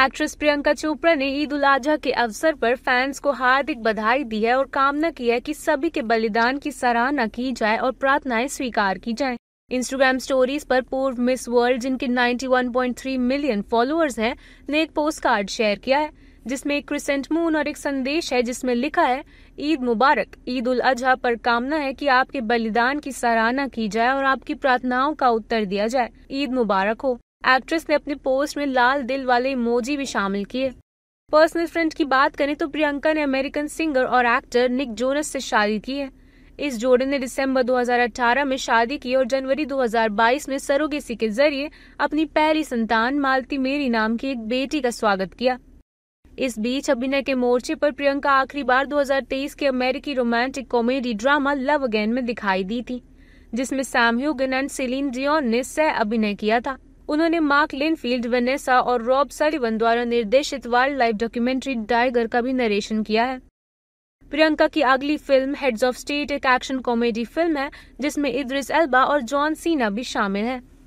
actress Priyanka Chopra ने ईद उल अजहा के अवसर पर फैंस को हार्दिक बधाई दी है और कामना की है कि सभी के बलिदान की सराहना की जाए और प्रार्थनाएं स्वीकार की जाए इंस्टाग्राम स्टोरीज पर पूर्व मिस वर्ल्ड जिनके 91.3 मिलियन फॉलोअर्स हैं ने एक पोस्ट कार्ड शेयर किया है जिसमें एक क्रिसेंट मून और एक संदेश है जिसमें लिखा है ईद मुबारक ईद उल अजहा पर कामना है कि आपके बलिदान की सराहना की जाए और आपकी प्रार्थनाओं का उत्तर दिया जाए ईद मुबारक हो एक्ट्रेस ने अपने पोस्ट में लाल दिल वाले इमोजी भी शामिल किए पर्सनल फ्रेंड की बात करें तो प्रियंका ने अमेरिकन सिंगर और एक्टर निक जोनस से शादी की है इस जोड़े ने दिसंबर 2018 में शादी की और जनवरी 2022 में सरोगेसी के जरिए अपनी पहली संतान मालती मेरी नाम की एक बेटी का स्वागत किया इस बीच अभिनय के मोर्चे पर प्रियंका आखिरी बार 2023 के अमेरिकी romantic comedy drama love again में दिखाई दी थी जिसमें Sam Heughan and Celine Dion ने सह अभिनय किया था उन्होंने मार्क लिनफील्ड वेनेसा और रॉब सलीवन द्वारा निर्देशित वाइल्ड लाइफ डॉक्यूमेंट्री टाइगर का भी नरेशन किया है प्रियंका की अगली फिल्म हेड्स ऑफ स्टेट एक एक्शन कॉमेडी फिल्म है जिसमें इद्रिस एल्बा और जॉन सीना भी शामिल है